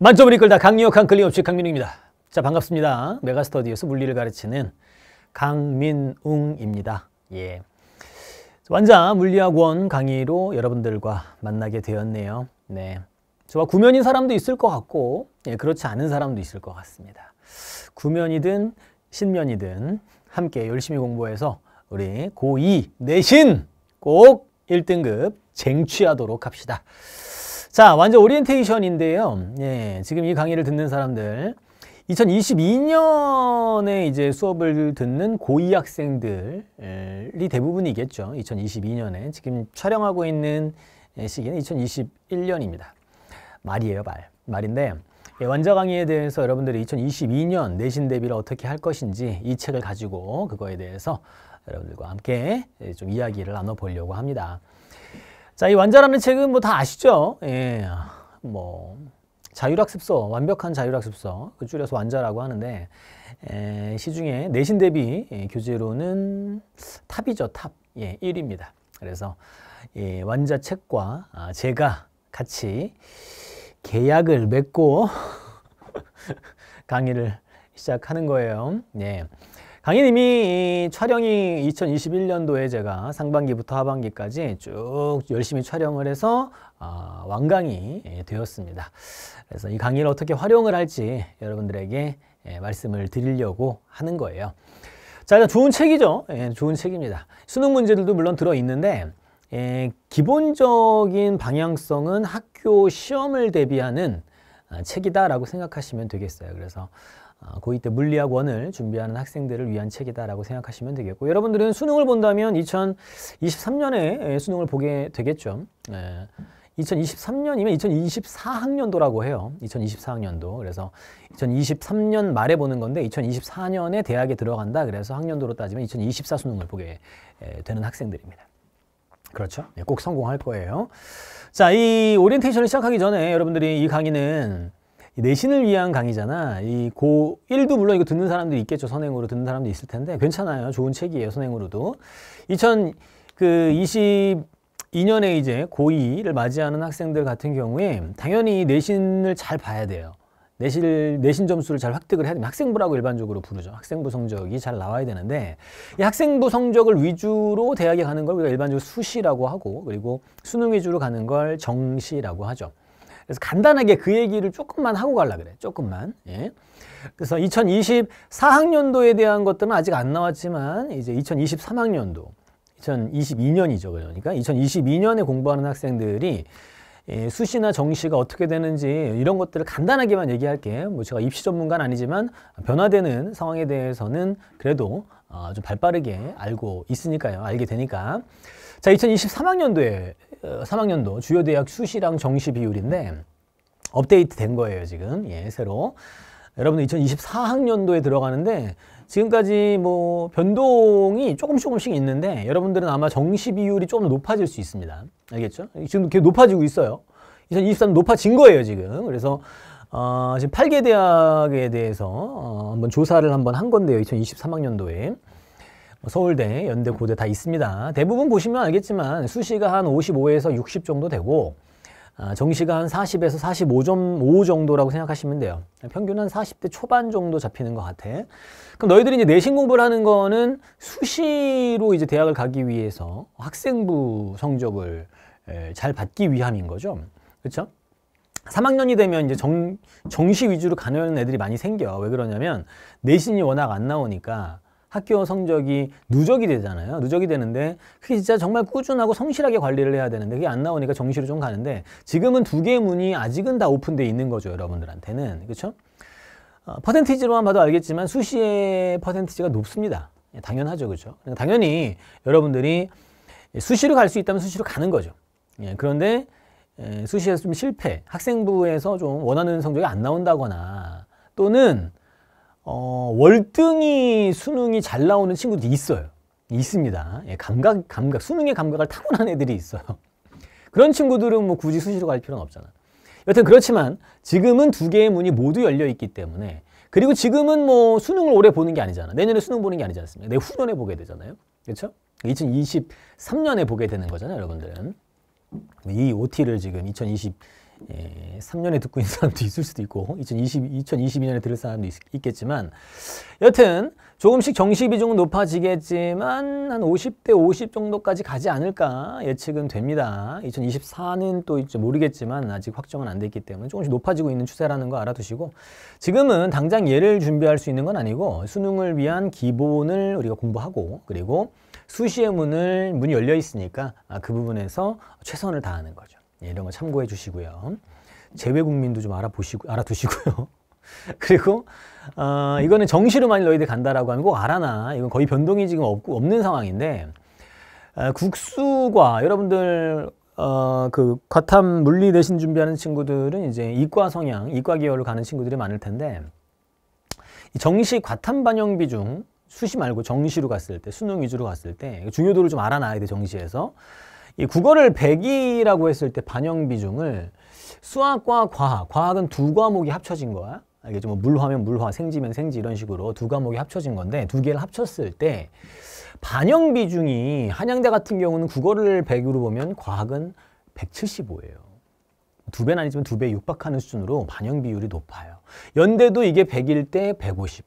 만점을 이끌다 강력한 끌리없이 강민웅입니다. 자 반갑습니다. 메가스터디에서 물리를 가르치는 강민웅입니다. 예, 완자 물리학원 강의로 여러분들과 만나게 되었네요. 네, 저와 구면인 사람도 있을 것 같고 예, 그렇지 않은 사람도 있을 것 같습니다. 구면이든 신면이든 함께 열심히 공부해서 우리 고2 내신 꼭 1등급 쟁취하도록 합시다. 자, 완전 오리엔테이션인데요. 예, 지금 이 강의를 듣는 사람들 2022년에 이제 수업을 듣는 고2 학생들이 대부분이겠죠. 2022년에 지금 촬영하고 있는 예, 시기는 2021년입니다. 말이에요, 말. 말인데 예, 완자 강의에 대해서 여러분들이 2022년 내신 대비를 어떻게 할 것인지 이 책을 가지고 그거에 대해서 여러분들과 함께 예, 좀 이야기를 나눠보려고 합니다. 자, 이 완자라는 책은 뭐 다 아시죠? 예. 뭐 자율학습서, 완벽한 자율학습서, 그 줄여서 완자라고 하는데 에, 예, 시중에 내신 대비 예, 교재로는 탑이죠, 탑. 예, 1위입니다. 그래서 예, 완자 책과 아, 제가 같이 계약을 맺고 강의를 시작하는 거예요. 예. 당연히 이미 촬영이 2021년도에 제가 상반기부터 하반기까지 쭉 열심히 촬영을 해서 아, 완강이 예, 되었습니다. 그래서 이 강의를 어떻게 활용을 할지 여러분들에게 예, 말씀을 드리려고 하는 거예요. 자, 일단 좋은 책이죠. 예, 좋은 책입니다. 수능 문제들도 물론 들어있는데 예, 기본적인 방향성은 학교 시험을 대비하는 아, 책이다라고 생각하시면 되겠어요. 그래서 아, 고2 때 물리학 원을 준비하는 학생들을 위한 책이다라고 생각하시면 되겠고 여러분들은 수능을 본다면 2023년에 수능을 보게 되겠죠. 2023년이면 2024학년도라고 해요. 2024학년도. 그래서 2023년 말에 보는 건데 2024년에 대학에 들어간다. 그래서 학년도로 따지면 2024 수능을 보게 되는 학생들입니다. 그렇죠. 네, 꼭 성공할 거예요. 자, 이 오리엔테이션을 시작하기 전에 여러분들이 이 강의는 내신을 위한 강의잖아. 이 고1도 물론 이거 듣는 사람들이 있겠죠. 선행으로 듣는 사람도 있을 텐데 괜찮아요. 좋은 책이에요. 선행으로도. 2022년에 그 이제 고2를 맞이하는 학생들 같은 경우에 당연히 내신을 잘 봐야 돼요. 내실, 내신 점수를 잘 획득을 해야 되면 학생부라고 일반적으로 부르죠. 학생부 성적이 잘 나와야 되는데 이 학생부 성적을 위주로 대학에 가는 걸 우리가 일반적으로 수시라고 하고 그리고 수능 위주로 가는 걸 정시라고 하죠. 그래서 간단하게 그 얘기를 조금만 하고 갈라 그래. 조금만. 예. 그래서 2024학년도에 대한 것들은 아직 안 나왔지만 이제 2023학년도 2022년이죠. 그러니까 2022년에 공부하는 학생들이 수시나 예, 정시가 어떻게 되는지 이런 것들을 간단하게만 얘기할게. 뭐 제가 입시 전문가는 아니지만 변화되는 상황에 대해서는 그래도 아, 좀 발빠르게 알고 있으니까요. 알게 되니까. 자, 2023학년도에 3학년도 어, 주요 대학 수시랑 정시 비율인데 업데이트 된 거예요, 지금. 예, 새로. 여러분 2024학년도에 들어가는데 지금까지 뭐 변동이 조금씩 조금씩 있는데 여러분들은 아마 정시 비율이 조금 높아질 수 있습니다. 알겠죠? 지금 계속 높아지고 있어요. 2023 높아진 거예요, 지금. 그래서 어, 지금 8개 대학에 대해서 어, 한번 조사를 한번 한 건데요. 2023학년도에. 뭐 서울대, 연대, 고대 다 있습니다. 대부분 보시면 알겠지만 수시가 한 55에서 60 정도 되고 아, 정시가 한 40에서 45.5 정도라고 생각하시면 돼요. 평균 은 40대 초반 정도 잡히는 것 같아. 그럼 너희들이 이제 내신 공부를 하는 거는 수시로 이제 대학을 가기 위해서 학생부 성적을 잘 받기 위함인 거죠. 그렇죠? 3학년이 되면 이제 정, 정시 위주로 가는 애들이 많이 생겨. 왜 그러냐면 내신이 워낙 안 나오니까 학교 성적이 누적이 되잖아요. 누적이 되는데 그게 진짜 정말 꾸준하고 성실하게 관리를 해야 되는데 그게 안 나오니까 정시로 좀 가는데 지금은 두 개의 문이 아직은 다 오픈돼 있는 거죠. 여러분들한테는. 그렇죠? 어, 퍼센티지로만 봐도 알겠지만 수시의 퍼센티지가 높습니다. 예, 당연하죠. 그렇죠? 그러니까 당연히 여러분들이 예, 수시로 갈 수 있다면 수시로 가는 거죠. 예, 그런데 예, 수시에서 좀 실패, 학생부에서 좀 원하는 성적이 안 나온다거나 또는 어, 월등히 수능이 잘 나오는 친구도 있어요. 있습니다. 예, 감각, 감각, 수능의 감각을 타고난 애들이 있어요. 그런 친구들은 뭐 굳이 수시로 갈 필요는 없잖아. 여튼 그렇지만 지금은 두 개의 문이 모두 열려 있기 때문에 그리고 지금은 뭐 수능을 올해 보는 게 아니잖아. 내년에 수능 보는 게 아니지 않습니까? 내후년에 보게 되잖아요. 그렇죠? 2023년에 보게 되는 거잖아요, 여러분들은. 이 OT를 지금 2020 예, 3년에 듣고 있는 사람도 있을 수도 있고 2020, 2022년에 들을 사람도 있, 겠지만 여튼 조금씩 정시 비중은 높아지겠지만 한 50대 50 정도까지 가지 않을까 예측은 됩니다. 2024는 또 이제 모르겠지만 아직 확정은 안 됐기 때문에 조금씩 높아지고 있는 추세라는 거 알아두시고 지금은 당장 예를 준비할 수 있는 건 아니고 수능을 위한 기본을 우리가 공부하고 그리고 수시의 문을 문이 열려 있으니까 아, 그 부분에서 최선을 다하는 거죠. 예, 이런 거 참고해 주시고요. 제외 국민도 좀 알아보시고 알아두시고요. 그리고 어, 이거는 정시로 만 너희들 간다라고 하면 꼭 알아나. 이건 거의 변동이 지금 없고 없는 상황인데 어, 국수과 여러분들 어, 그 과탐 물리 내신 준비하는 친구들은 이제 이과 성향, 이과 계열로 가는 친구들이 많을 텐데 정시 과탐 반영 비중 수시 말고 정시로 갔을 때 수능 위주로 갔을 때 중요도를 좀 알아놔야 돼 정시에서 이 국어를 100이라고 했을 때 반영 비중을 수학과 과학, 과학은 두 과목이 합쳐진 거야. 알겠죠? 물화면 물화, 생지면 생지 이런 식으로 두 과목이 합쳐진 건데 두 개를 합쳤을 때 반영 비중이 한양대 같은 경우는 국어를 100으로 보면 과학은 175예요. 두 배는 아니지만 두배 육박하는 수준으로 반영 비율이 높아요. 연대도 이게 100일 때 150.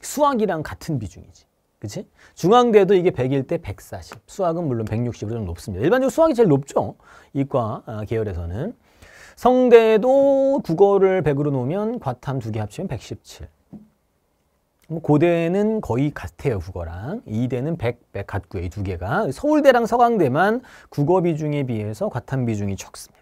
수학이랑 같은 비중이지. 그치? 중앙대도 이게 100일 때 140. 수학은 물론 160으로 좀 높습니다. 일반적으로 수학이 제일 높죠. 이과 아, 계열에서는. 성대도 국어를 100으로 놓으면 과탐 두 개 합치면 117. 뭐 고대는 거의 같아요, 국어랑. 이대는 100, 100 같고요, 이 두 개가. 서울대랑 서강대만 국어 비중에 비해서 과탐 비중이 적습니다.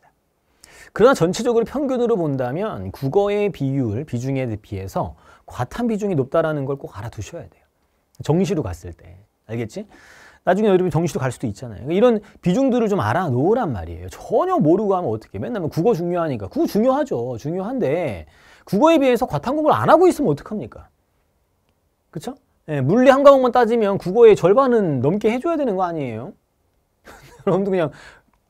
그러나 전체적으로 평균으로 본다면 국어의 비율, 비중에 비해서 과탐 비중이 높다는 라 걸꼭 알아두셔야 돼요. 정시로 갔을 때. 알겠지? 나중에 여러분 정시로 갈 수도 있잖아요. 그러니까 이런 비중들을 좀 알아놓으란 말이에요. 전혀 모르고 하면 어떻게 맨날 뭐 국어 중요하니까. 국어 중요하죠. 중요한데 국어에 비해서 과탐 공부를 안 하고 있으면 어떡합니까? 그쵸? 예, 물리 한 과목만 따지면 국어의 절반은 넘게 해줘야 되는 거 아니에요? 여러분도 그냥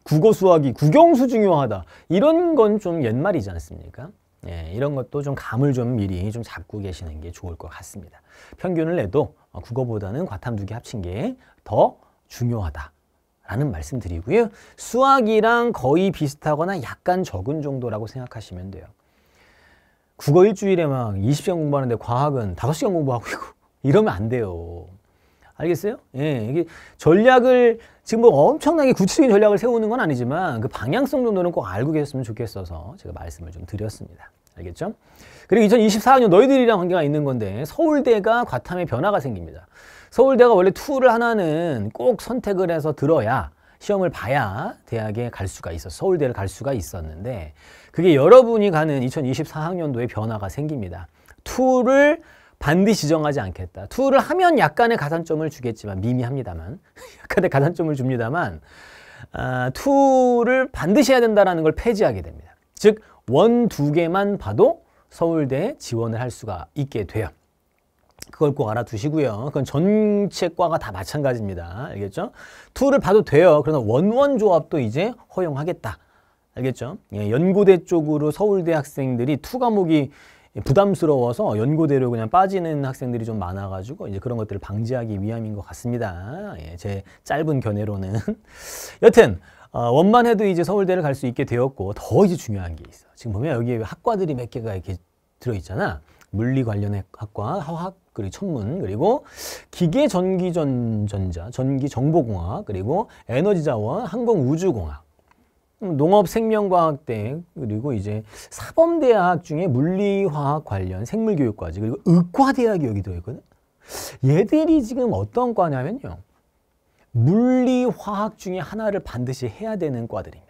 국어 수학이 국영수 중요하다. 이런 건 좀 옛말이지 않습니까? 예, 이런 것도 좀 감을 좀 미리 좀 잡고 계시는 게 좋을 것 같습니다. 평균을 내도 어, 국어보다는 과탐 두 개 합친 게 더 중요하다. 라는 말씀 드리고요. 수학이랑 거의 비슷하거나 약간 적은 정도라고 생각하시면 돼요. 국어 일주일에 막 20시간 공부하는데 과학은 5시간 공부하고 있고 이러면 안 돼요. 알겠어요? 예, 이게 전략을 지금 뭐 엄청나게 구체적인 전략을 세우는 건 아니지만 그 방향성 정도는 꼭 알고 계셨으면 좋겠어서 제가 말씀을 좀 드렸습니다. 알겠죠? 그리고 2024학년 너희들이랑 관계가 있는 건데 서울대가 과탐에 변화가 생깁니다. 서울대가 원래 툴를 하나는 꼭 선택을 해서 들어야 시험을 봐야 대학에 갈 수가 있어 서울대를 갈 수가 있었는데 그게 여러분이 가는 2024학년도에 변화가 생깁니다. 툴를 반드시 지정하지 않겠다. 툴를 하면 약간의 가산점을 주겠지만 미미합니다만 약간의 가산점을 줍니다만 아, 를을 반드시 해야 된다는 걸 폐지하게 됩니다. 즉, 원 두 개만 봐도 서울대에 지원을 할 수가 있게 돼요. 그걸 꼭 알아두시고요. 그건 전체 과가 다 마찬가지입니다. 알겠죠? 투를 봐도 돼요. 그러나 원원 조합도 이제 허용하겠다. 알겠죠? 예, 연고대 쪽으로 서울대 학생들이 투 과목이 부담스러워서 연고대로 그냥 빠지는 학생들이 좀 많아가지고 이제 그런 것들을 방지하기 위함인 것 같습니다. 예, 제 짧은 견해로는. 여튼 어, 원만 해도 이제 서울대를 갈 수 있게 되었고 더 이제 중요한 게 있어. 요 지금 보면 여기 학과들이 몇 개가 이렇게 들어있잖아. 물리 관련의 학과, 화학, 그리고 천문, 그리고 기계 전기전 전자, 전기 정보공학, 그리고 에너지 자원, 항공 우주공학, 음, 농업 생명과학대 그리고 이제 사범대학 중에 물리화학 관련 생물교육과지 그리고 의과대학이 여기 들어있거든. 얘들이 지금 어떤 과냐면요. 물리화학 중에 하나를 반드시 해야 되는 과들입니다.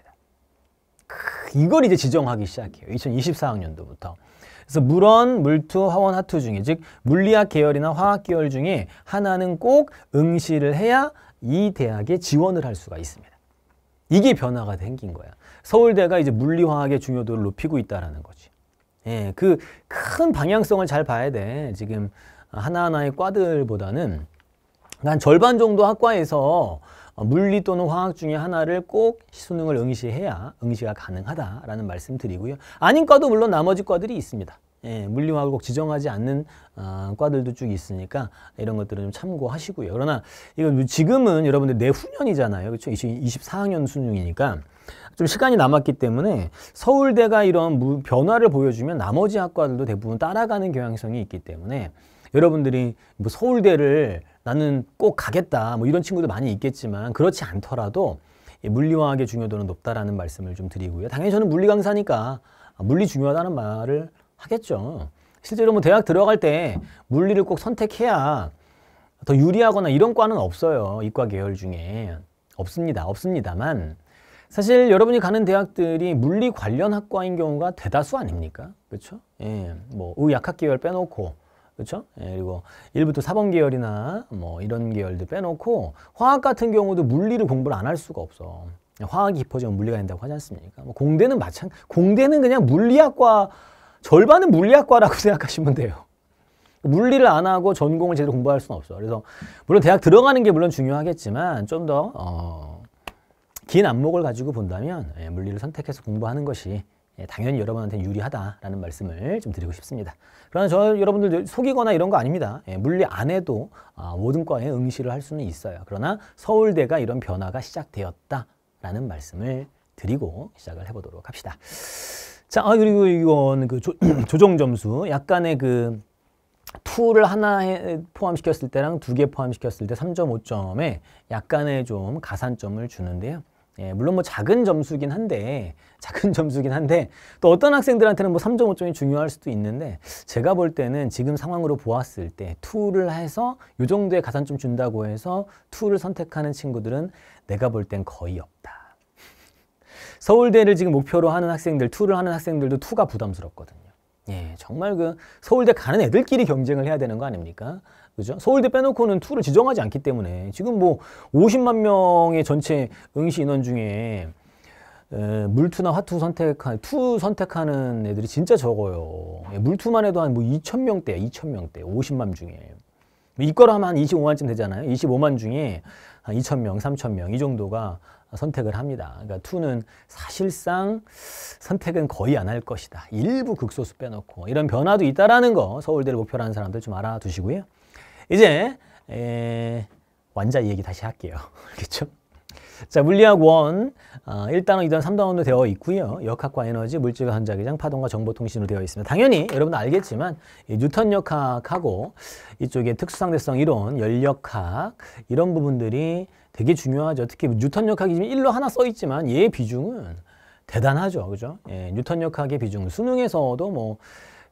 이걸 이제 지정하기 시작해요. 2024학년도부터. 그래서 물원, 물투, 화원, 하투 중에 즉 물리학 계열이나 화학 계열 중에 하나는 꼭 응시를 해야 이 대학에 지원을 할 수가 있습니다. 이게 변화가 생긴 거야. 서울대가 이제 물리화학의 중요도를 높이고 있다라 거지. 예, 그 큰 방향성을 잘 봐야 돼. 지금 하나하나의 과들보다는 한 절반 정도 학과에서 어, 물리 또는 화학 중에 하나를 꼭 수능을 응시해야 응시가 가능하다라는 말씀드리고요. 아닌 과도 물론 나머지 과들이 있습니다. 예, 물리화학을 꼭 지정하지 않는 어, 과들도 쭉 있으니까 이런 것들은 좀 참고하시고요. 그러나 이거 지금은 여러분들 내후년이잖아요. 그렇죠? 24학년 수능이니까 좀 시간이 남았기 때문에 서울대가 이런 변화를 보여주면 나머지 학과들도 대부분 따라가는 경향성이 있기 때문에 여러분들이 뭐 서울대를 나는 꼭 가겠다 뭐 이런 친구도 많이 있겠지만 그렇지 않더라도 물리화학의 중요도는 높다라는 말씀을 좀 드리고요. 당연히 저는 물리 강사니까 물리 중요하다는 말을 하겠죠. 실제로 뭐 대학 들어갈 때 물리를 꼭 선택해야 더 유리하거나 이런 과는 없어요. 이과 계열 중에. 없습니다. 없습니다만 사실 여러분이 가는 대학들이 물리 관련 학과인 경우가 대다수 아닙니까? 그렇죠? 예. 뭐 의학학 계열 빼놓고 그렇죠? 예, 그리고 1부터 4번 계열이나 뭐 이런 계열들 빼놓고 화학 같은 경우도 물리를 공부를 안 할 수가 없어. 화학이 깊어지면 물리가 된다고 하지 않습니까? 뭐 공대는 마찬 공대는 그냥 물리학과 절반은 물리학과라고 생각하시면 돼요. 물리를 안 하고 전공을 제대로 공부할 수는 없어. 그래서 물론 대학 들어가는 게 물론 중요하겠지만 좀 더긴 어, 안목을 가지고 본다면 예, 물리를 선택해서 공부하는 것이 예, 당연히 여러분한테 유리하다라는 말씀을 좀 드리고 싶습니다. 그러나 저 여러분들 속이거나 이런 거 아닙니다. 예, 물리 안 해도 아, 모든 과에 응시를 할 수는 있어요. 그러나 서울대가 이런 변화가 시작되었다라는 말씀을 드리고 시작을 해보도록 합시다. 자, 아, 그리고 이건 그 조, 조정 점수 약간의 그 투를 하나 포함시켰을 때랑 두 개 포함시켰을 때 3.5점에 약간의 좀 가산점을 주는데요. 예, 물론 뭐 작은 점수긴 한데 작은 점수긴 한데 또 어떤 학생들한테는 뭐 3.5점이 중요할 수도 있는데 제가 볼 때는 지금 상황으로 보았을 때 2를 해서 요 정도의 가산점 준다고 해서 2를 선택하는 친구들은 내가 볼 땐 거의 없다. 서울대를 지금 목표로 하는 학생들, 2를 하는 학생들도 2가 부담스럽거든요. 예, 정말 그 서울대 가는 애들끼리 경쟁을 해야 되는 거 아닙니까? 그죠? 서울대 빼놓고는 투를 지정하지 않기 때문에 지금 뭐 50만 명의 전체 응시 인원 중에 물투나 화투 선택한 투 선택하는 애들이 진짜 적어요. 예, 물투만 해도 한 뭐 2천 명대야, 2천 명대, 50만 중에 이거로 하면 한 25만쯤 되잖아요. 25만 중에 한 2천 명, 3천 명 이 정도가 선택을 합니다. 그러니까 투는 사실상 선택은 거의 안 할 것이다. 일부 극소수 빼놓고 이런 변화도 있다라는 거 서울대를 목표로 하는 사람들 좀 알아두시고요. 이제 에, 완자 얘기 다시 할게요. 그렇죠? 자, 물리학 원 어, 1단원, 2단원, 3단원으로 되어 있고요. 역학과 에너지, 물질과 환자기장 파동과 정보통신으로 되어 있습니다. 당연히 여러분 알겠지만 이 뉴턴 역학하고 이쪽에 특수상대성 이론, 열역학 이런 부분들이 되게 중요하죠. 특히 뉴턴 역학이 지금 1로 하나 써 있지만 얘의 비중은 대단하죠. 그죠? 예, 뉴턴 역학의 비중. 수능에서도 뭐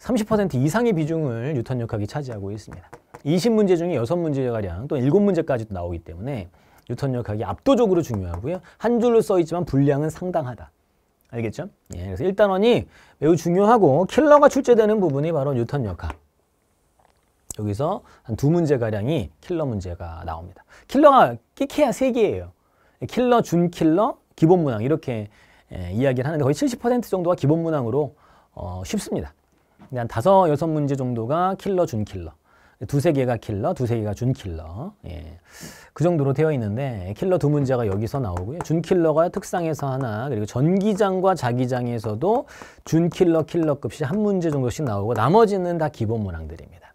30% 이상의 비중을 뉴턴역학이 차지하고 있습니다. 20문제 중에 6문제가량 또 7문제까지도 나오기 때문에 뉴턴역학이 압도적으로 중요하고요. 한 줄로 써있지만 분량은 상당하다. 알겠죠? 예, 그래서 1단원이 매우 중요하고 킬러가 출제되는 부분이 바로 뉴턴역학. 여기서 한 두 문제가량이 킬러 문제가 나옵니다. 킬러가 끼케야 세개예요 킬러, 준킬러, 기본문항 이렇게 예, 이야기를 하는데 거의 70% 정도가 기본문항으로 어, 쉽습니다. 그냥 다섯, 여섯 문제 정도가 킬러, 준킬러. 두세 개가 킬러, 두세 개가 준킬러. 예. 그 정도로 되어 있는데 킬러 두 문제가 여기서 나오고요. 준킬러가 특상에서 하나, 그리고 전기장과 자기장에서도 준킬러, 킬러급이 한 문제 정도씩 나오고 나머지는 다 기본 문항들입니다.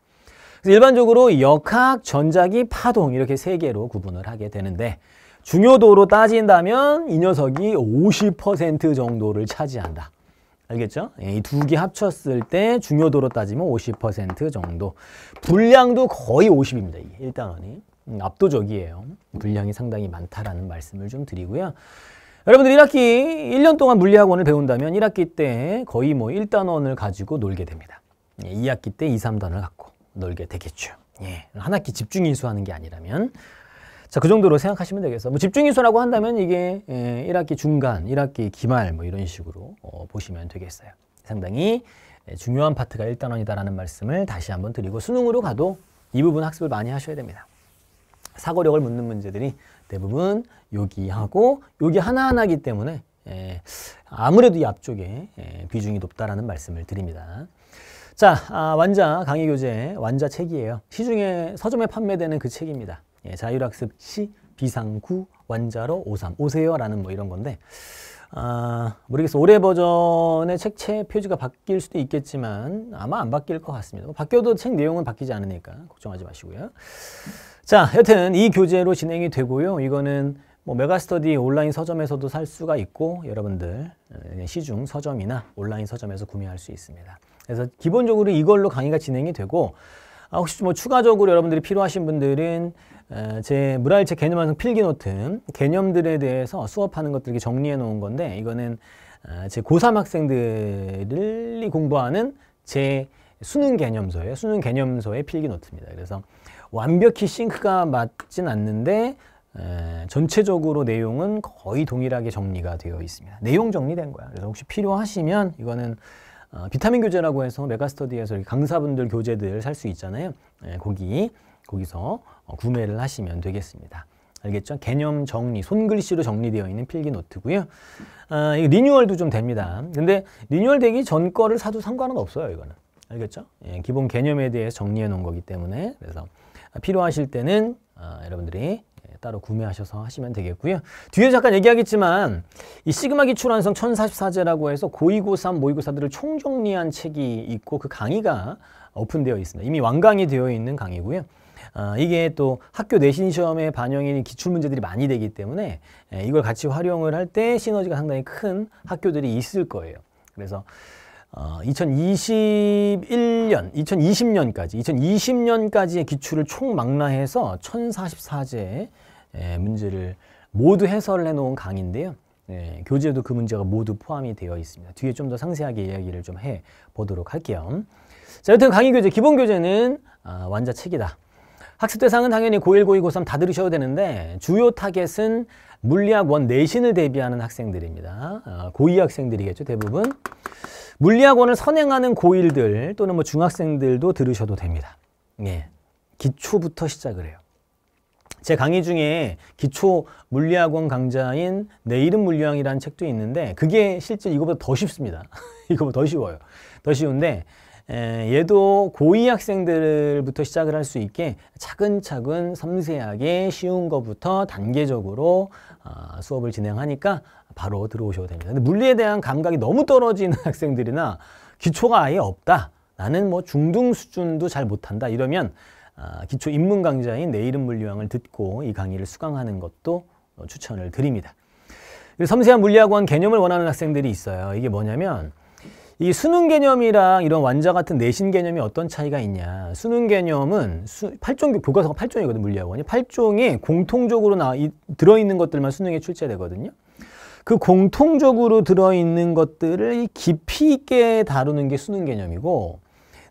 그래서 일반적으로 역학, 전자기, 파동 이렇게 세 개로 구분을 하게 되는데 중요도로 따진다면 이 녀석이 50% 정도를 차지한다. 알겠죠? 예, 이 두 개 합쳤을 때 중요도로 따지면 50% 정도. 분량도 거의 50입니다. 1단원이 음, 압도적이에요. 분량이 상당히 많다라는 말씀을 좀 드리고요. 여러분들 1학기 1년 동안 물리학원을 배운다면 1학기 때 거의 뭐 1단원을 가지고 놀게 됩니다. 예, 2학기 때 2, 3단을 원 갖고 놀게 되겠죠. 예, 한 학기 집중 인수하는 게 아니라면 자, 그 정도로 생각하시면 되겠어. 뭐 집중인수라고 한다면 이게 예, 1학기 중간, 1학기 기말 뭐 이런 식으로 어, 보시면 되겠어요. 상당히 예, 중요한 파트가 1단원이다라는 말씀을 다시 한번 드리고 수능으로 가도 이 부분 학습을 많이 하셔야 됩니다. 사고력을 묻는 문제들이 대부분 여기하고 여기 하나하나이기 때문에 예, 아무래도 이 앞쪽에 예, 비중이 높다라는 말씀을 드립니다. 자, 아, 완자 강의 교재 완자 책이에요. 시중에 서점에 판매되는 그 책입니다. 예, 자율학습 시 비상구 완자로 53 오세요라는 뭐 이런 건데 아, 모르겠어. 올해 버전의 책체 표지가 바뀔 수도 있겠지만 아마 안 바뀔 것 같습니다. 뭐 바뀌어도 책 내용은 바뀌지 않으니까 걱정하지 마시고요. 자, 여튼 이 교재로 진행이 되고요. 이거는 뭐 메가스터디 온라인 서점에서도 살 수가 있고 여러분들 예, 시중 서점이나 온라인 서점에서 구매할 수 있습니다. 그래서 기본적으로 이걸로 강의가 진행이 되고 아, 혹시 뭐 추가적으로 여러분들이 필요하신 분들은 제 물알체 개념 완성 필기 노트 개념들에 대해서 수업하는 것들이 정리해 놓은 건데 이거는 아, 제 고3 학생들이 공부하는 제 수능 개념서예요. 수능 개념서의 필기 노트입니다. 그래서 완벽히 싱크가 맞진 않는데 에, 전체적으로 내용은 거의 동일하게 정리가 되어 있습니다. 내용 정리된 거야. 그래서 혹시 필요하시면 이거는 아, 비타민 교재라고 해서 메가스터디에서 강사분들 교재들 살 수 있잖아요. 예, 거기 거기서 어, 구매를 하시면 되겠습니다. 알겠죠? 개념 정리, 손글씨로 정리되어 있는 필기 노트고요. 아, 이 리뉴얼도 좀 됩니다. 근데 리뉴얼 되기 전 거를 사도 상관은 없어요, 이거는. 알겠죠? 예, 기본 개념에 대해 정리해 놓은 거기 때문에 그래서 필요하실 때는 아, 여러분들이 따로 구매하셔서 하시면 되겠고요. 뒤에 잠깐 얘기하겠지만 이 시그마 기출완성 1044제라고 해서 고2고3 모의고사들을 총정리한 책이 있고 그 강의가 오픈되어 있습니다. 이미 완강이 되어 있는 강의고요. 어, 이게 또 학교 내신 시험에 반영인 기출문제들이 많이 되기 때문에 에, 예, 이걸 같이 활용을 할 때 시너지가 상당히 큰 학교들이 있을 거예요. 그래서 어, 2021년, 2020년까지, 2020년까지의 기출을 총망라해서 1044제 예, 문제를 모두 해설해 을 놓은 강인데요. 네, 교재도 그 문제가 모두 포함이 되어 있습니다. 뒤에 좀 더 상세하게 이야기를 좀 해 보도록 할게요. 자, 여튼 강의 교재, 기본 교재는 아, 완자 책이다. 학습 대상은 당연히 고1, 고2, 고3 다 들으셔도 되는데 주요 타겟은 물리학 원 내신을 대비하는 학생들입니다. 아, 고2 학생들이겠죠, 대부분. 물리학 원을 선행하는 고1들 또는 뭐 중학생들도 들으셔도 됩니다. 예, 기초부터 시작을 해요. 제 강의 중에 기초 물리학원 강좌인 내 이름 물리학이라는 책도 있는데 그게 실제 이거보다 더 쉽습니다. 이거보다 더 쉬워요. 더 쉬운데 에, 얘도 고2 학생들부터 시작을 할 수 있게 차근차근 섬세하게 쉬운 것부터 단계적으로 어, 수업을 진행하니까 바로 들어오셔도 됩니다. 근데 물리에 대한 감각이 너무 떨어지는 학생들이나 기초가 아예 없다. 나는 뭐 중등 수준도 잘 못한다. 이러면 아, 기초 입문 강좌인 내 이름 물리왕을 듣고 이 강의를 수강하는 것도 어, 추천을 드립니다. 섬세한 물리학원 개념을 원하는 학생들이 있어요. 이게 뭐냐면 이 수능 개념이랑 이런 완자 같은 내신 개념이 어떤 차이가 있냐. 수능 개념은 수, 8종 교과서가 8종이거든 물리학원이. 8종이 공통적으로 나, 이, 들어있는 것들만 수능에 출제되거든요. 그 공통적으로 들어있는 것들을 깊이 있게 다루는 게 수능 개념이고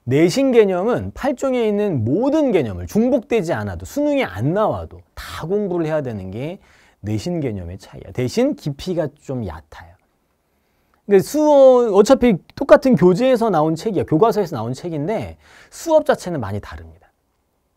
내신 개념은 8종에 있는 모든 개념을 중복되지 않아도 수능이 안 나와도 다 공부를 해야 되는 게 내신 개념의 차이야. 대신 깊이가 좀 얕아요. 그러니까 수업 어차피 똑같은 교재에서 나온 책이야. 교과서에서 나온 책인데 수업 자체는 많이 다릅니다.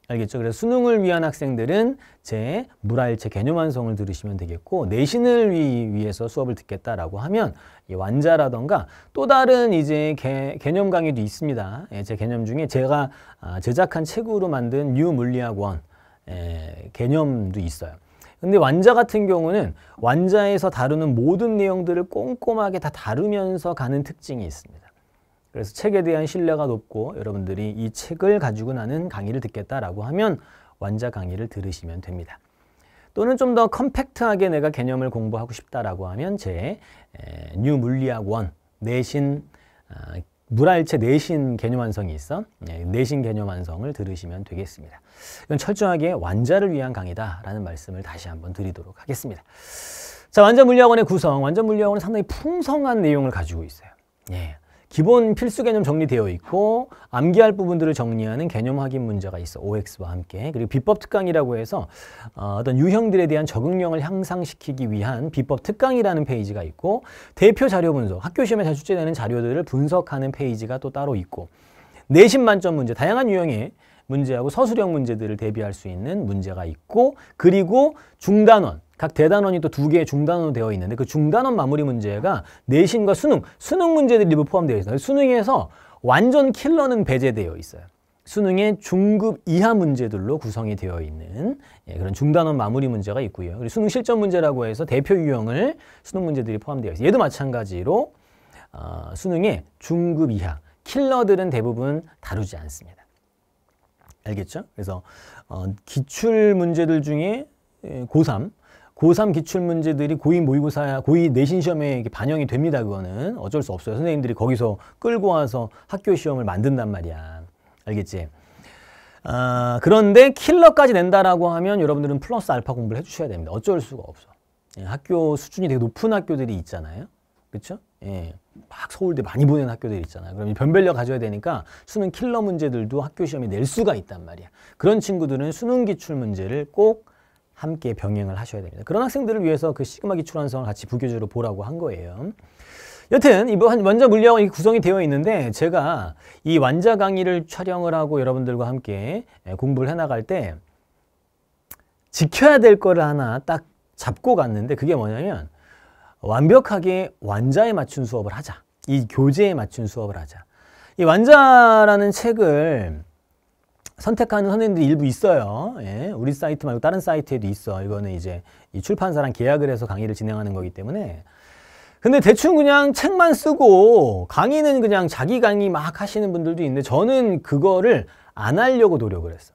알겠죠? 그래서 수능을 위한 학생들은 제 물화일체 개념 완성을 들으시면 되겠고 내신을 위, 해서 수업을 듣겠다라고 하면 완자라던가 또 다른 이제 개, 념 강의도 있습니다. 예, 제 개념 중에 제가 아, 제작한 책으로 만든 뉴 물리학 원 예, 개념도 있어요. 근데 완자 같은 경우는 완자에서 다루는 모든 내용들을 꼼꼼하게 다 다루면서 가는 특징이 있습니다. 그래서 책에 대한 신뢰가 높고 여러분들이 이 책을 가지고 나는 강의를 듣겠다라고 하면 완자 강의를 들으시면 됩니다. 또는 좀 더 컴팩트하게 내가 개념을 공부하고 싶다라고 하면 제 뉴 물리학원 내신 물알체 아, 내신 개념 완성이 있어 예, 내신 개념 완성을 들으시면 되겠습니다. 이건 철저하게 완자를 위한 강의다라는 말씀을 다시 한번 드리도록 하겠습니다. 자, 완전 물리학원의 구성, 완전 물리학원은 상당히 풍성한 내용을 가지고 있어요. 예. 기본 필수 개념 정리되어 있고 암기할 부분들을 정리하는 개념 확인 문제가 있어 OX와 함께 그리고 비법 특강이라고 해서 어, 어떤 유형들에 대한 적응력을 향상시키기 위한 비법 특강이라는 페이지가 있고 대표 자료 분석 학교 시험에 잘 출제되는 자료들을 분석하는 페이지가 또 따로 있고 내신 만점 문제 다양한 유형의 문제하고 서술형 문제들을 대비할 수 있는 문제가 있고 그리고 중단원 각 대단원이 또 두 개의 중단원으로 되어 있는데 그 중단원 마무리 문제가 내신과 수능, 수능 문제들이 뭐 포함되어 있어요. 수능에서 완전 킬러는 배제되어 있어요. 수능의 중급 이하 문제들로 구성이 되어 있는 예, 그런 중단원 마무리 문제가 있고요. 그리고 수능 실전 문제라고 해서 대표 유형을 수능 문제들이 포함되어 있어요. 얘도 마찬가지로 어, 수능의 중급 이하 킬러들은 대부분 다루지 않습니다. 알겠죠? 그래서 어, 기출 문제들 중에 예, 고3, 고3 기출문제들이 고2 모의고사, 고2 내신 시험에 반영이 됩니다. 그거는 어쩔 수 없어요. 선생님들이 거기서 끌고 와서 학교 시험을 만든단 말이야. 알겠지? 아, 그런데 킬러까지 낸다라고 하면 여러분들은 플러스 알파 공부를 해주셔야 됩니다. 어쩔 수가 없어. 예, 학교 수준이 되게 높은 학교들이 있잖아요. 그쵸 예. 막 서울대 많이 보내는 학교들이 있잖아요. 그럼 변별력 가져야 되니까 수능 킬러 문제들도 학교 시험에 낼 수가 있단 말이야. 그런 친구들은 수능 기출 문제를 꼭 함께 병행을 하셔야 됩니다. 그런 학생들을 위해서 그 시그마 기출환성을 같이 부교재로 보라고 한 거예요. 여튼 이번 완자 물리학은 구성이 되어 있는데 제가 이 완자 강의를 촬영을 하고 여러분들과 함께 공부를 해나갈 때 지켜야 될 거를 하나 딱 잡고 갔는데 그게 뭐냐면 완벽하게 완자에 맞춘 수업을 하자. 이 교재에 맞춘 수업을 하자. 이 완자라는 책을 선택하는 선생님들이 일부 있어요. 예, 우리 사이트 말고 다른 사이트에도 있어. 이거는 이제 이 출판사랑 계약을 해서 강의를 진행하는 거기 때문에. 근데 대충 그냥 책만 쓰고 강의는 그냥 자기 강의 막 하시는 분들도 있는데 저는 그거를 안 하려고 노력을 했어.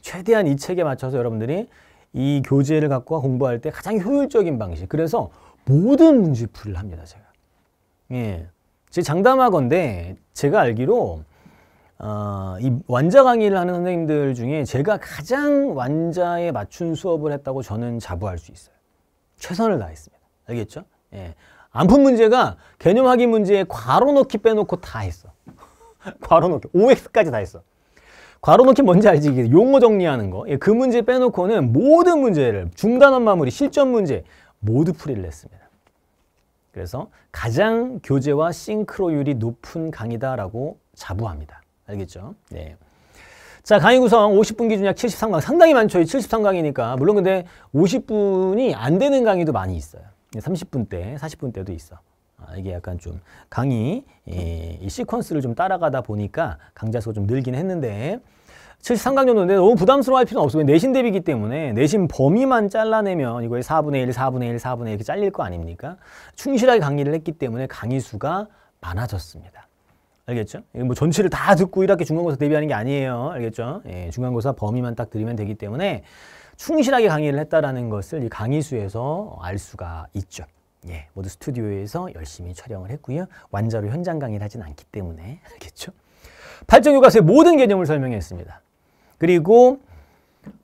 최대한 이 책에 맞춰서 여러분들이 이 교재를 갖고 공부할 때 가장 효율적인 방식. 그래서 모든 문제풀이를 합니다, 제가. 예. 제 장담하건데 제가 알기로 어, 이 완자 강의를 하는 선생님들 중에 제가 가장 완자에 맞춘 수업을 했다고 저는 자부할 수 있어요. 최선을 다했습니다. 알겠죠? 예. 안푼 문제가 개념 확인 문제에 괄호 넣기 빼놓고 다 했어. 괄호 넣기. OX까지 다 했어. 괄호 넣기 뭔지 알지? 용어 정리하는 거. 예, 그 문제 빼놓고는 모든 문제를 중단한 마무리, 실전 문제 모두 풀이를 했습니다. 그래서 가장 교재와 싱크로율이 높은 강의다라고 자부합니다. 알겠죠? 네. 자, 강의 구성 50분 기준 약 73강. 상당히 많죠. 73강이니까. 물론 근데 50분이 안 되는 강의도 많이 있어요. 30분 예, 때, 40분 때도 있어. 아, 이게 약간 좀 강의 이, 예, 이 시퀀스를 좀 따라가다 보니까 강좌 수가 좀 늘긴 했는데 73강 정도인데 너무 부담스러워할 필요는 없어요. 내신 대비기 때문에 내신 범위만 잘라내면 이거의 4분의 1, 4분의 1, 4분의 1 이렇게 잘릴 거 아닙니까? 충실하게 강의를 했기 때문에 강의 수가 많아졌습니다. 알겠죠? 뭐 전체를 다 듣고 1학기 중간고사 대비하는 게 아니에요. 알겠죠? 예, 중간고사 범위만 딱 들으면 되기 때문에 충실하게 강의를 했다라는 것을 이 강의 수에서 알 수가 있죠. 예, 모두 스튜디오에서 열심히 촬영을 했고요. 완자로 현장 강의를 하진 않기 때문에 알겠죠? 발전 교과서의 모든 개념을 설명했습니다. 그리고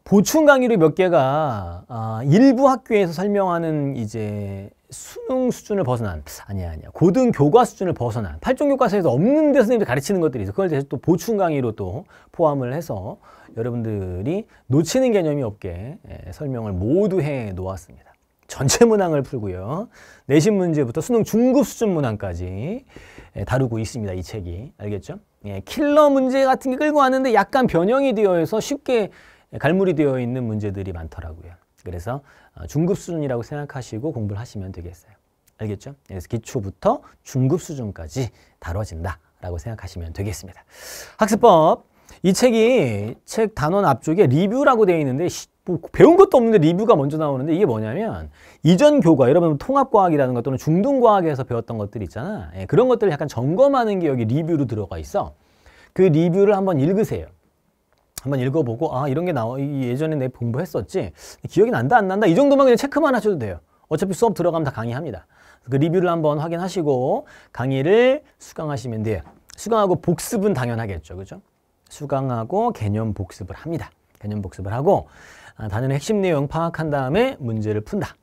보충 강의로 몇 개가 아, 일부 학교에서 설명하는 이제 수능 수준을 벗어난 아니야 아니야 고등 교과 수준을 벗어난 8종 교과서에서 없는데 선생님들 가르치는 것들이 있어 그걸 또 보충 강의로 또 포함을 해서 여러분들이 놓치는 개념이 없게 예, 설명을 모두 해 놓았습니다 전체 문항을 풀고요 내신 문제부터 수능 중급 수준 문항까지 예, 다루고 있습니다 이 책이 알겠죠 예, 킬러 문제 같은 게 끌고 왔는데 약간 변형이 되어 서 쉽게 갈무리 되어 있는 문제들이 많더라고요 그래서 어, 중급 수준이라고 생각하시고 공부를 하시면 되겠어요. 알겠죠? 그래서 기초부터 중급 수준까지 다뤄진다라고 생각하시면 되겠습니다. 학습법. 이 책이 책 단원 앞쪽에 리뷰라고 되어 있는데 뭐 배운 것도 없는데 리뷰가 먼저 나오는데 이게 뭐냐면 이전 교과 여러분 통합과학이라는것 또는 중등과학에서 배웠던 것들 있잖아 예, 그런 것들을 약간 점검하는 게 여기 리뷰로 들어가 있어 그 리뷰를 한번 읽으세요 한번 읽어보고 아 이런 게 나와 예전에 내 공부했었지 기억이 난다 안 난다 이 정도만 그냥 체크만 하셔도 돼요 어차피 수업 들어가면 다 강의합니다 그 리뷰를 한번 확인하시고 강의를 수강하시면 돼요 수강하고 복습은 당연하겠죠 그죠 수강하고 개념 복습을 합니다 개념 복습을 하고 아, 단연 핵심 내용 파악한 다음에 문제를 푼다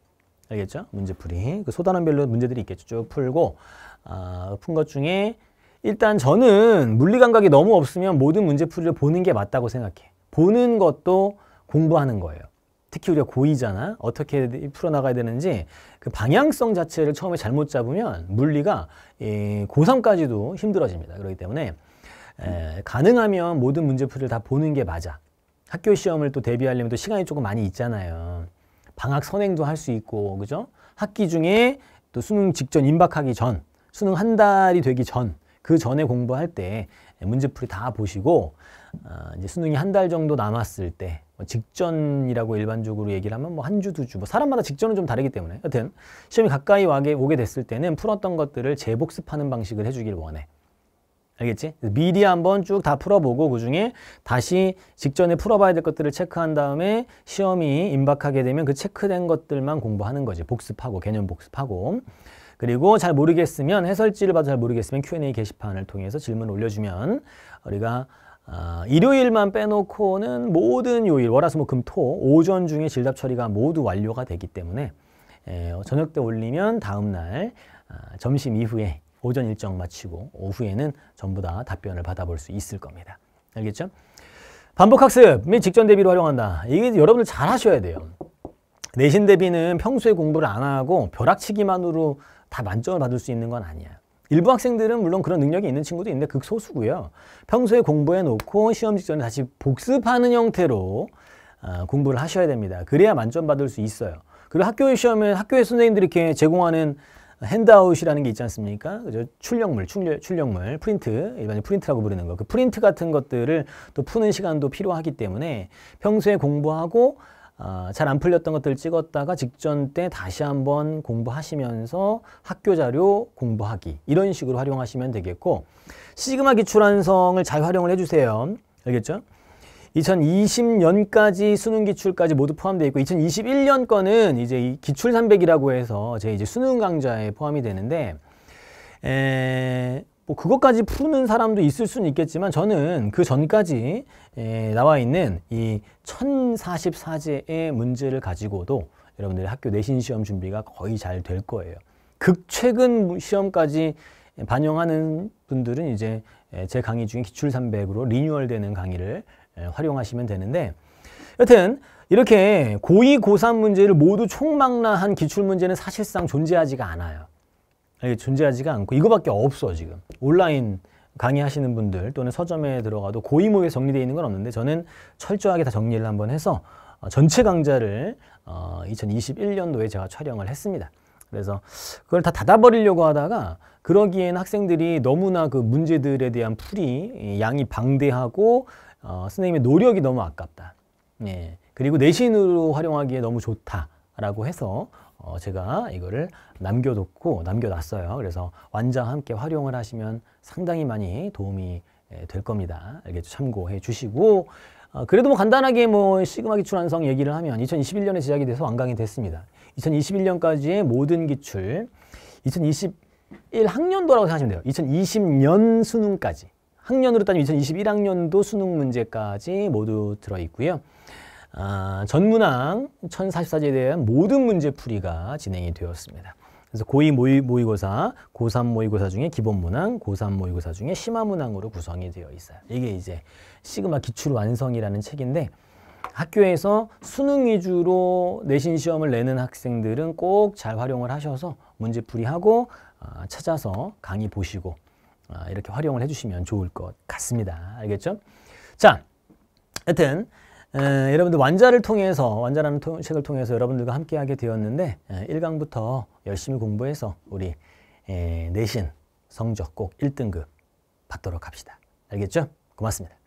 알겠죠 문제풀이 그 소단원별로 문제들이 있겠죠 쭉 풀고 아, 푼 것 중에 일단 저는 물리 감각이 너무 없으면 모든 문제풀이를 보는 게 맞다고 생각해. 보는 것도 공부하는 거예요. 특히 우리가 고이잖아 어떻게 풀어나가야 되는지 그 방향성 자체를 처음에 잘못 잡으면 물리가 고3까지도 힘들어집니다. 그렇기 때문에 에, 가능하면 모든 문제풀이를 다 보는 게 맞아. 학교 시험을 또 대비하려면 또 시간이 조금 많이 있잖아요. 방학 선행도 할 수 있고, 그죠? 학기 중에 또 수능 직전 임박하기 전, 수능 한 달이 되기 전, 그 전에 공부할 때 문제풀이 다 보시고 어, 이제 수능이 한 달 정도 남았을 때 뭐 직전이라고 일반적으로 얘기를 하면 뭐 한 주, 두 주, 뭐 사람마다 직전은 좀 다르기 때문에 여튼 시험이 가까이 와게, 오게 됐을 때는 풀었던 것들을 재복습하는 방식을 해주길 원해. 알겠지? 미리 한번 쭉 다 풀어보고 그중에 다시 직전에 풀어봐야 될 것들을 체크한 다음에 시험이 임박하게 되면 그 체크된 것들만 공부하는 거지. 복습하고 개념 복습하고 그리고 잘 모르겠으면 해설지를 봐도 잘 모르겠으면 Q&A 게시판을 통해서 질문 올려주면 우리가 어, 일요일만 빼놓고는 모든 요일 월화수목금토 오전 중에 질답 처리가 모두 완료가 되기 때문에 에, 예, 저녁 때 올리면 다음날 어, 아, 점심 이후에 오전 일정 마치고 오후에는 전부 다 답변을 받아볼 수 있을 겁니다. 알겠죠? 반복 학습 및 직전 대비를 활용한다. 이게 여러분들 잘 하셔야 돼요. 내신 대비는 평소에 공부를 안 하고 벼락치기만으로 다 만점을 받을 수 있는 건 아니야. 일부 학생들은 물론 그런 능력이 있는 친구도 있는데 극소수고요. 평소에 공부해 놓고 시험 직전에 다시 복습하는 형태로 어, 공부를 하셔야 됩니다. 그래야 만점 받을 수 있어요. 그리고 학교 시험에 학교의 선생님들이 이렇게 제공하는 핸드아웃이라는 게 있지 않습니까? 그죠? 출력물, 출력, 출력물, 프린트, 일반 프린트라고 부르는 거. 그 프린트 같은 것들을 또 푸는 시간도 필요하기 때문에 평소에 공부하고 아, 잘 안 풀렸던 것들을 찍었다가 직전 때 다시 한번 공부하시면서 학교 자료 공부하기 이런 식으로 활용하시면 되겠고 시그마 기출완성을 잘 활용을 해주세요. 알겠죠? 2020년까지 수능 기출까지 모두 포함되어 있고 2021년 거는 이제 기출 300이라고 해서 제 이제 수능 강좌에 포함이 되는데 에... 뭐 그것까지 푸는 사람도 있을 수는 있겠지만 저는 그 전까지 예, 나와 있는 이 1044제의 문제를 가지고도 여러분들이 학교 내신 시험 준비가 거의 잘 될 거예요. 극최근 시험까지 반영하는 분들은 이제 예, 제 강의 중에 기출 300으로 리뉴얼되는 강의를 예, 활용하시면 되는데 여튼 이렇게 고2, 고3 문제를 모두 총망라한 기출문제는 사실상 존재하지가 않아요. 존재하지가 않고 이거밖에 없어 지금 온라인 강의하시는 분들 또는 서점에 들어가도 고이목에 정리되어 있는 건 없는데 저는 철저하게 다 정리를 한번 해서 어, 전체 강좌를 2021년도에 어, 제가 촬영을 했습니다. 그래서 그걸 다 닫아버리려고 하다가 그러기엔 학생들이 너무나 그 문제들에 대한 풀이 양이 방대하고 어, 선생님의 노력이 너무 아깝다. 예. 그리고 내신으로 활용하기에 너무 좋다라고 해서 제가 이거를 남겨놓고 남겨놨어요. 그래서 완자 함께 활용을 하시면 상당히 많이 도움이 예, 될 겁니다. 이렇게 참고해 주시고 어, 그래도 뭐 간단하게 뭐 시그마 기출 완성 얘기를 하면 2021년에 제작이 돼서 완강이 됐습니다. 2021년까지의 모든 기출 2021 학년도라고 생각하시면 돼요. 2020년 수능까지 학년으로 따지면 2021학년도 수능 문제까지 모두 들어있고요. 아, 전문항 1044제에 대한 모든 문제풀이가 진행이 되었습니다. 그래서 고2 모의, 모의고사, 고3 모의고사 중에 기본 문항, 고3 모의고사 중에 심화 문항으로 구성이 되어 있어요. 이게 이제 시그마 기출 완성이라는 책인데 학교에서 수능 위주로 내신 시험을 내는 학생들은 꼭 잘 활용을 하셔서 문제풀이하고 아, 찾아서 강의 보시고 아, 이렇게 활용을 해주시면 좋을 것 같습니다. 알겠죠? 자, 여튼 여러분들 완자를 통해서 완자라는 통, 책을 통해서 여러분들과 함께 하게 되었는데 에, 1강부터 열심히 공부해서 우리 에, 내신 성적 꼭 1등급 받도록 합시다. 알겠죠? 고맙습니다.